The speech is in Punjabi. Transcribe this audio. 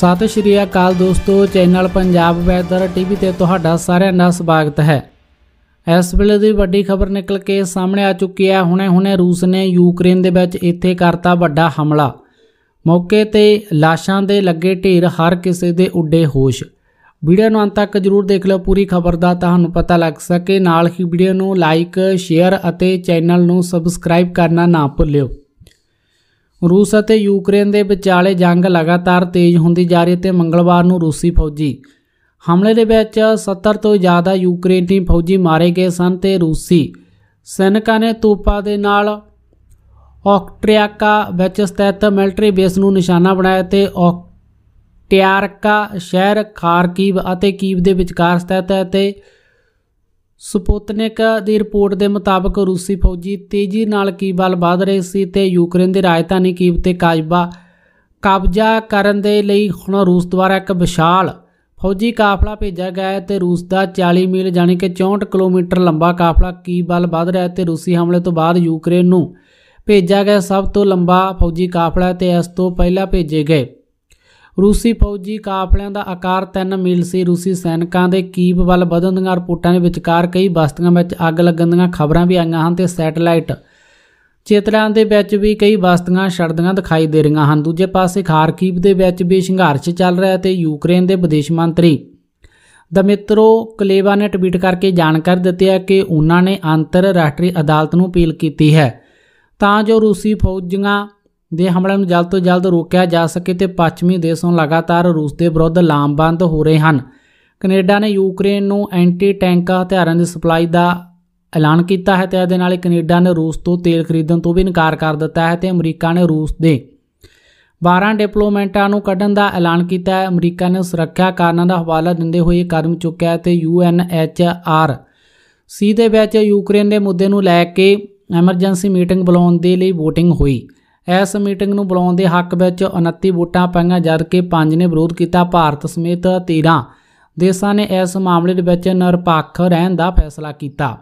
ਸਤਿ ਸ਼੍ਰੀ ਅਕਾਲ ਦੋਸਤੋ ਚੈਨਲ ਪੰਜਾਬ ਵੈਦਰ ਟੀਵੀ ਤੇ ਤੁਹਾਡਾ ਸਾਰਿਆਂ ਦਾ ਸਵਾਗਤ ਹੈ ਇਸ ਵੇਲੇ ਦੀ ਵੱਡੀ ਖਬਰ ਨਿਕਲ ਕੇ ਸਾਹਮਣੇ ਆ ਚੁੱਕੀ ਹੈ ਹੁਣੇ-ਹੁਣੇ ਰੂਸ ਨੇ ਯੂਕਰੇਨ ਦੇ ਵਿੱਚ ਇੱਥੇ ਕਰਤਾ ਵੱਡਾ ਹਮਲਾ ਮੌਕੇ ਤੇ ਲਾਸ਼ਾਂ ਦੇ ਲੱਗੇ ਢੇਰ ਹਰ ਕਿਸੇ ਦੇ ਉੱਡੇ ਹੋਸ਼ ਵੀਡੀਓ ਨੂੰ ਅੰਤ ਤੱਕ ਜਰੂਰ ਦੇਖ ਲਓ ਪੂਰੀ ਖਬਰ ਦਾ ਤੁਹਾਨੂੰ ਪਤਾ ਲੱਗ ਸਕੇ ਨਾਲ ਹੀ ਵੀਡੀਓ ਨੂੰ ਲਾਈਕ ਸ਼ੇਅਰ ਅਤੇ ਚੈਨਲ ਨੂੰ ਸਬਸਕ੍ਰਾਈਬ ਕਰਨਾ ਨਾ ਭੁੱਲਿਓ ਰੂਸ ਅਤੇ ਯੂਕਰੇਨ ਦੇ ਵਿਚਾਲੇ ਜੰਗ ਲਗਾਤਾਰ ਤੇਜ਼ ਹੁੰਦੀ ਜਾ ਰਹੀ ਹੈ ਤੇ ਮੰਗਲਵਾਰ ਨੂੰ ਰੂਸੀ ਫੌਜੀ ਹਮਲੇ ਦੇ ਵਿੱਚ 70 ਤੋਂ ਜ਼ਿਆਦਾ ਯੂਕਰੇਨੀ ਫੌਜੀ ਮਾਰੇ ਗਏ ਸਨ ਤੇ ਰੂਸੀ ਸੈਨਿਕਾਂ ਨੇ ਤੋਪਾਂ ਦੇ ਨਾਲ ਆਕਟ੍ਰਿਆਕਾ ਵਿੱਚ ਸਥਿਤ ਮਿਲਟਰੀ ਬੇਸ ਨੂੰ ਨਿਸ਼ਾਨਾ ਬਣਾਇਆ ਤੇ ਆਕਟ੍ਰਿਆਕਾ ਸ਼ਹਿਰ ਖਾਰਕੀਵ ਅਤੇ ਕੀਵ ਦੇ ਵਿਚਕਾਰ ਸਥਿਤ ਹੈ ਤੇ ਸਪੁਤਨਿਕ ਦੀ ਰਿਪੋਰਟ ਦੇ ਮੁਤਾਬਕ ਰੂਸੀ ਫੌਜੀ ਤੇਜ਼ੀ ਨਾਲ ਕੀਵਲ ਵੱਧ ਰਹੇ ਸੀ ਤੇ ਯੂਕਰੇਨ ਦੀ ਰਾਜਧਾਨੀ ਕੀਵ ਤੇ ਕਾਜਬਾ ਕਬਜ਼ਾ ਕਰਨ ਦੇ ਲਈ ਹੁਣ ਰੂਸ ਦੁਆਰਾ ਇੱਕ ਵਿਸ਼ਾਲ ਫੌਜੀ ਕਾਫਲਾ ਭੇਜਿਆ ਗਿਆ ਹੈ ਤੇ ਰੂਸ ਦਾ 40 ਮੀਲ ਜਾਨੀ ਕਿ 64 ਕਿਲੋਮੀਟਰ ਲੰਬਾ ਕਾਫਲਾ ਕੀਵਲ ਵੱਧ ਰਿਹਾ ਹੈ ਤੇ ਰੂਸੀ ਹਮਲੇ ਤੋਂ ਬਾਅਦ ਯੂਕਰੇਨ ਨੂੰ ਭੇਜਿਆ ਗਿਆ ਸਭ ਤੋਂ ਲੰਬਾ ਫੌਜੀ ਕਾਫਲਾ ਤੇ ਇਸ ਤੋਂ ਪਹਿਲਾਂ ਭੇਜੇ ਗਏ ਰੂਸੀ ਫੌਜੀ ਕਾਫਲਿਆਂ ਦਾ ਆਕਾਰ 3 ਮੀਲ ਸੀ ਰੂਸੀ ਸੈਨਿਕਾਂ ਦੇ ਕੀਪ ਵੱਲ ਵਧਣ ਦੀਆਂ ਰਿਪੋਰਟਾਂ ਦੇ ਵਿਚਕਾਰ ਕਈ ਬਸਤੀਆਂ ਵਿੱਚ ਅੱਗ ਲੱਗਣ ਦੀਆਂ ਖਬਰਾਂ ਵੀ ਆਈਆਂ ਹਨ ਤੇ ਸੈਟੇਲਾਈਟ ਚਿੱਤਰਾਂ ਦੇ ਵਿੱਚ ਵੀ ਕਈ ਬਸਤੀਆਂ ਛੜਦੀਆਂ ਦਿਖਾਈ ਦੇ ਰਹੀਆਂ ਹਨ ਦੂਜੇ ਪਾਸੇ ਖਾਰਕੀਪ ਦੇ ਵਿੱਚ ਵੀ ਸੰਘਰਸ਼ ਚੱਲ ਰਿਹਾ ਤੇ ਯੂਕਰੇਨ ਦੇ ਵਿਦੇਸ਼ ਮੰਤਰੀ ਦਮਿਤਰੋ ਕਲੇਵਾ ਨੇ ਟਵੀਟ ਕਰਕੇ ਜਾਣਕਾਰੀ ਦਿੱਤੀ ਹੈ ਕਿ ਉਹਨਾਂ ਨੇ ਅੰਤਰਰਾਸ਼ਟਰੀ ਅਦਾਲਤ ਨੂੰ ਅਪੀਲ ਕੀਤੀ ਹੈ ਤਾਂ ਜੋ ਰੂਸੀ ਫੌਜੀਆਂ ਦੇ ਹਮਲਿਆਂ ਨੂੰ ਜਲਦ ਤੋਂ ਜਲਦ ਰੋਕਿਆ ਜਾ ਸਕੇ ਤੇ ਪੱਛਮੀ ਦੇਸ਼ੋਂ ਲਗਾਤਾਰ ਰੂਸ ਦੇ ਵਿਰੁੱਧ ਲਾਮਬੰਦ ਹੋ ਰਹੇ ਹਨ ਕੈਨੇਡਾ ਨੇ ਯੂਕਰੇਨ ਨੂੰ ਐਂਟੀ ਟੈਂਕ ਹਥਿਆਰਾਂ ਦੀ ਸਪਲਾਈ ਦਾ ਐਲਾਨ ਕੀਤਾ ਹੈ ਤੇ ਇਹਦੇ ਨਾਲ ਹੀ ਕੈਨੇਡਾ ਨੇ ਰੂਸ ਤੋਂ ਤੇਲ ਖਰੀਦਣ ਤੋਂ ਵੀ ਇਨਕਾਰ ਕਰ ਦਿੱਤਾ ਹੈ ਤੇ ਅਮਰੀਕਾ ਨੇ ਰੂਸ ਦੇ 12 ਡਿਪਲੋਮੈਂਟਾਂ ਨੂੰ ਕੱਢਣ ਦਾ ਐਲਾਨ ਕੀਤਾ ਹੈ ਅਮਰੀਕਾ ਨੇ ਸੁਰੱਖਿਆ ਕਾਰਨਾਂ ਦਾ ਹਵਾਲਾ ਦਿੰਦੇ ਹੋਏ ਇਹ ਕਦਮ ਚੁੱਕਿਆ ਤੇ ਯੂਐਨਐਚਆਰ ਸੀ ਦੇ ਵਿੱਚ ਯੂਕਰੇਨ ਦੇ ਮੁੱਦੇ ਨੂੰ ਲੈ ਕੇ ਐਮਰਜੈਂਸੀ ਮੀਟਿੰਗ ਬੁਲਾਉਣ ਦੇ ਲਈ VOTING ਹੋਈ ਇਸ ਮੀਟਿੰਗ ਨੂੰ ਬੁਲਾਉਣ ਦੇ ਹੱਕ ਵਿੱਚ 29 ਵੋਟਾਂ ਪਈਆਂ ਜਦਕਿ 5 ਨੇ ਵਿਰੋਧ ਕੀਤਾ ਭਾਰਤ ਸਮੇਤ 13 ਦੇਸ਼ਾਂ ਨੇ ਇਸ ਮਾਮਲੇ ਦੇ ਵਿੱਚ ਨਿਰਪੱਖ ਰਹਿਣ ਦਾ ਫੈਸਲਾ ਕੀਤਾ